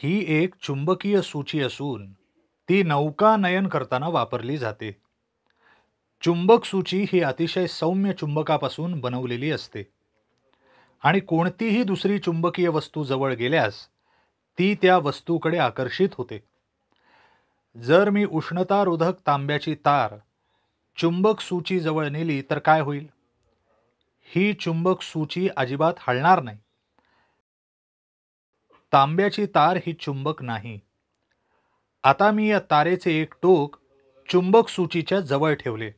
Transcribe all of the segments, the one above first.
ही एक चुंबकीय सूची असून ती नौका नयन करताना वापरली जाते चुंबक सूची ही अतिशय सौम्य चुंबकापासून बनवलेली असते आणि कोणतीही दुसरी चुंबकीय वस्तू जवळ गेल्यास ती त्या वस्तूकडे आकर्षित होते जर मी उष्णतारोधक तांब्याची तार चुंबक सूची जवळ नेली तर काय होईल ही चुंबक सूची अजिबात हलणार नाही तांब्याची तार ही चुंबक नाही आता मी या तारेचे एक टोक चुंबक सूचीच्या जवळ ठेवले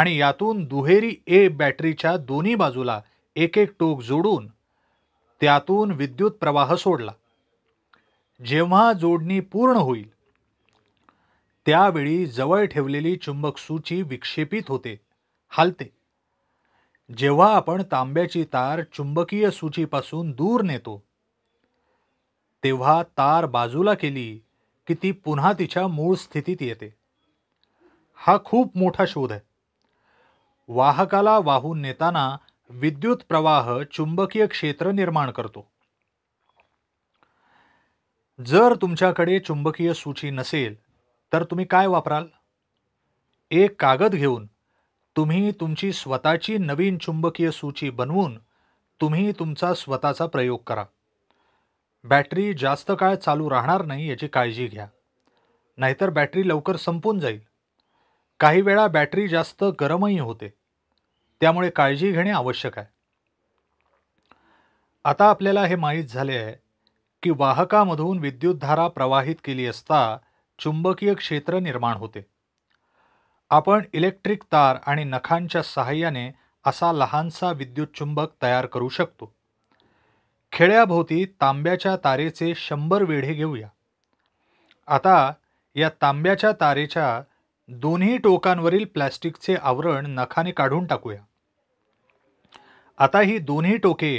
आणि यातून दुहेरी ए बॅटरीच्या दोन्ही बाजूला एक एक टोक जोडून त्यातून विद्युत प्रवाह सोडला जेव्हा जोडणी पूर्ण होईल त्यावेळी जवळ ठेवलेली चुंबक सूची विक्षेपित होते हालते जेव्हा आपण तांब्याची तार चुंबकीय सूचीपासून दूर नेतो तेव्हा तार बाजूला केली की ती पुन्हा तिच्या मूळ स्थितीत येते हा खूप मोठा शोध आहे वाहकाला वाहून नेताना विद्युत प्रवाह चुंबकीय क्षेत्र निर्माण करतो जर तुमच्याकडे चुंबकीय सूची नसेल तर तुम्ही काय वापराल एक कागद घेऊन तुम्ही तुमची स्वतःची नवीन चुंबकीय सूची बनवून तुम्ही तुमचा स्वतःचा प्रयोग करा बॅटरी जास्त काळ चालू राहणार नाही याची काळजी घ्या नाहीतर बॅटरी लवकर संपून जाईल काही वेळा बॅटरी जास्त गरमही होते त्यामुळे काळजी घेणे आवश्यक आहे आता आपल्याला हे माहीत झाले आहे की वाहकामधून विद्युतधारा प्रवाहित केली असता चुंबकीय क्षेत्र निर्माण होते आपण इलेक्ट्रिक तार आणि नखांच्या सहाय्याने असा लहानसा विद्युत चुंबक तयार करू शकतो खेड्याभोवती तांब्याच्या तारेचे शंभर वेढे घेऊया आता या तांब्याच्या तारेच्या दोन्ही टोकांवरील प्लॅस्टिकचे आवरण नखाने काढून टाकूया आता ही दोन्ही टोके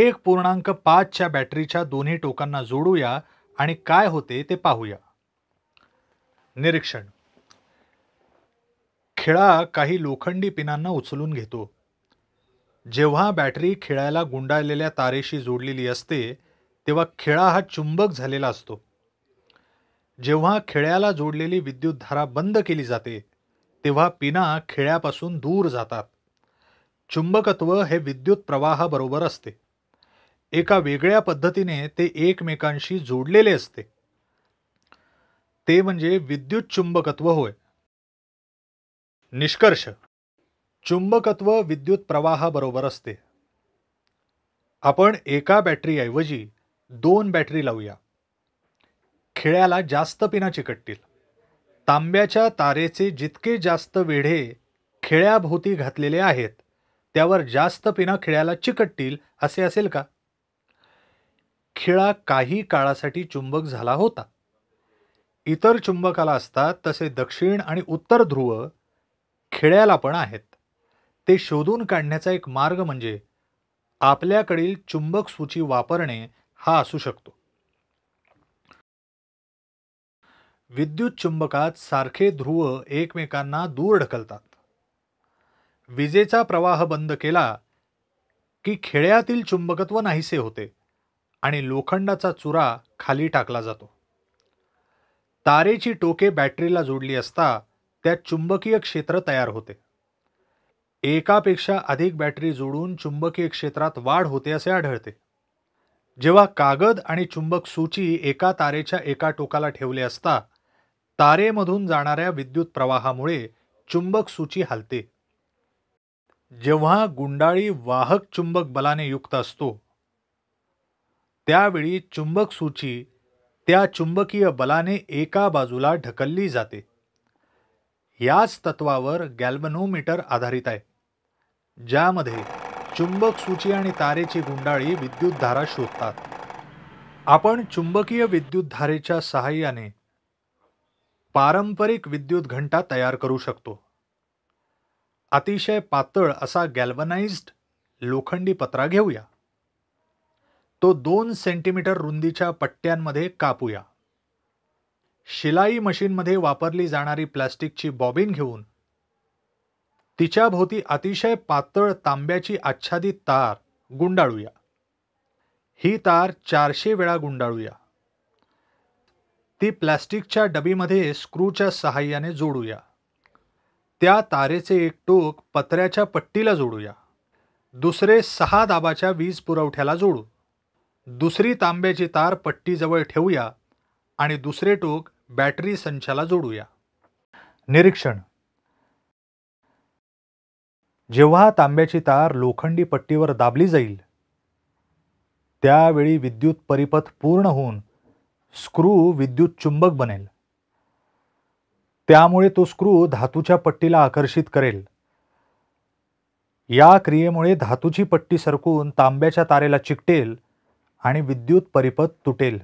एक पूर्णांक पाचच्या बॅटरीच्या दोन्ही टोकांना जोडूया आणि काय होते ते पाहूया निरीक्षण खेळा काही लोखंडी पिनांना उचलून घेतो जेव्हा बॅटरी खिळायला गुंडाळलेल्या तारेशी जोडलेली असते तेव्हा खेळा हा चुंबक झालेला असतो जेव्हा खेळ्याला जोडलेली विद्युत धारा बंद केली जाते तेव्हा पिना खेळ्यापासून दूर जातात चुंबकत्व हे विद्युत प्रवाहाबरोबर असते एका वेगळ्या पद्धतीने ते एकमेकांशी जोडलेले असते ते म्हणजे विद्युत चुंबकत्व होय निष्कर्ष चुंबकत्व विद्युत प्रवाहाबरोबर असते आपण एका बॅटरीऐवजी दोन बॅटरी लावूया खिळ्याला जास्त पिना चिकटतील तांब्याच्या तारेचे जितके जास्त वेढे खिळ्याभोवती घातलेले आहेत त्यावर जास्त पिना खिळ्याला चिकटतील असे असेल का खिळा काही काळासाठी चुंबक झाला होता इतर चुंबकाला असतात तसे दक्षिण आणि उत्तर ध्रुव खिळ्याला पण आहेत ते शोधून काढण्याचा एक मार्ग म्हणजे आपल्याकडील चुंबक सूची वापरणे हा असू शकतो विद्युत चुंबकात सारखे ध्रुव एकमेकांना दूर ढकलतात विजेचा प्रवाह बंद केला की खेळ्यातील चुंबकत्व नाहीसे होते आणि लोखंडाचा चुरा खाली टाकला जातो तारेची टोके बॅटरीला जोडली असता त्यात चुंबकीय क्षेत्र तयार होते एकापेक्षा अधिक बॅटरी जोडून चुंबकीय क्षेत्रात वाढ होते असे आढळते जेव्हा कागद आणि चुंबक सूची एका तारेच्या एका टोकाला ठेवले असता तारेमधून जाणाऱ्या विद्युत प्रवाहामुळे चुंबक सूची हलते जेव्हा गुंडाळी वाहक चुंबक बलाने युक्त असतो त्यावेळी चुंबक सूची त्या चुंबकीय बलाने एका बाजूला ढकलली जाते याच तत्वावर गॅल्बनोमीटर आधारित आहे ज्यामध्ये चुंबक सूची आणि तारेची गुंडाळी विद्युत धारा शोधतात आपण चुंबकीय विद्युत धारेच्या सहाय्याने पारंपरिक विद्युत घंटा तयार करू शकतो अतिशय पातळ असा गॅल्वनाइज्ड लोखंडी पत्रा घेऊया तो दोन सेंटीमीटर रुंदीच्या पट्ट्यांमध्ये कापूया शिलाई मशीनमध्ये वापरली जाणारी प्लास्टिकची बॉबिन घेऊन तिच्या भोवती अतिशय पातळ तांब्याची आच्छादित तार गुंडाळूया ही तार चारशे वेळा गुंडाळूया ती प्लॅस्टिकच्या डबीमध्ये स्क्रूच्या सहाय्याने जोडूया त्या तारेचे एक टोक पत्र्याच्या पट्टीला जोडूया दुसरे सहा दाबाच्या वीज पुरवठ्याला जोडू दुसरी तांब्याची तार पट्टीजवळ ठेवूया आणि दुसरे टोक बॅटरी संचाला जोडूया निरीक्षण जेव्हा तांब्याची तार लोखंडी पट्टीवर दाबली जाईल त्यावेळी विद्युत परिपथ पूर्ण होऊन स्क्रू विद्युत चुंबक बनेल त्यामुळे तो स्क्रू धातूच्या पट्टीला आकर्षित करेल या क्रियेमुळे धातूची पट्टी सरकून तांब्याच्या तारेला चिकटेल आणि विद्युत परिपथ तुटेल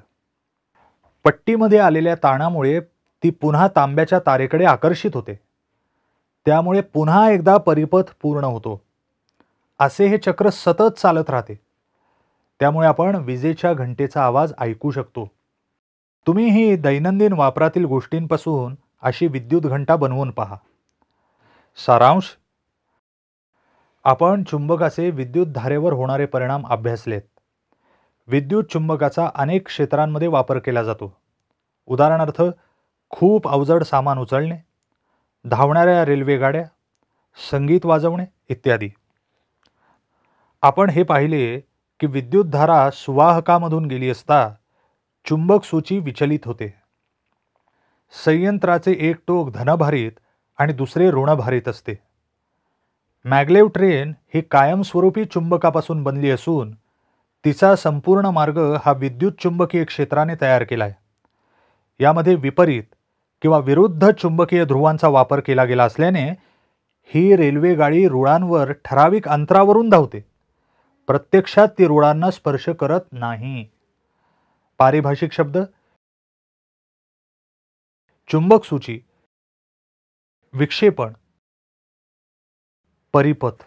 पट्टीमध्ये आलेल्या ताणामुळे ती पुन्हा तांब्याच्या तारेकडे आकर्षित होते त्यामुळे पुन्हा एकदा परिपथ पूर्ण होतो असे हे चक्र सतत चालत राहते त्यामुळे आपण विजेच्या घंटेचा आवाज ऐकू शकतो तुम्ही ही दैनंदिन वापरातील गोष्टींपासून अशी विद्युत घंटा बनवून पहा सारांश आपण चुंबकाचे विद्युत धारेवर होणारे परिणाम अभ्यासलेत विद्युत चुंबकाचा अनेक क्षेत्रांमध्ये वापर केला जातो उदाहरणार्थ खूप अवजड सामान उचलणे धावणाऱ्या रेल्वेगाड्या संगीत वाजवणे इत्यादी आपण हे पाहिले की विद्युत धारा सुवाहकामधून गेली असता चुंबक सूची विचलित होते संयंत्राचे एक टोक धनभारीत आणि दुसरे ऋणभारीत असते मॅगलेव ट्रेन ही कायमस्वरूपी चुंबकापासून बनली असून तिचा संपूर्ण मार्ग हा विद्युत चुंबकीय क्षेत्राने तयार केला आहे यामध्ये विपरीत किंवा विरुद्ध चुंबकीय ध्रुवांचा वापर केला गेला असल्याने ही रेल्वे गाडी रुळांवर ठराविक अंतरावरून धावते प्रत्यक्षात ती रुळांना स्पर्श करत नाही पारिभाषिक शब्द चुंबक सूची विक्षेपण परिपथ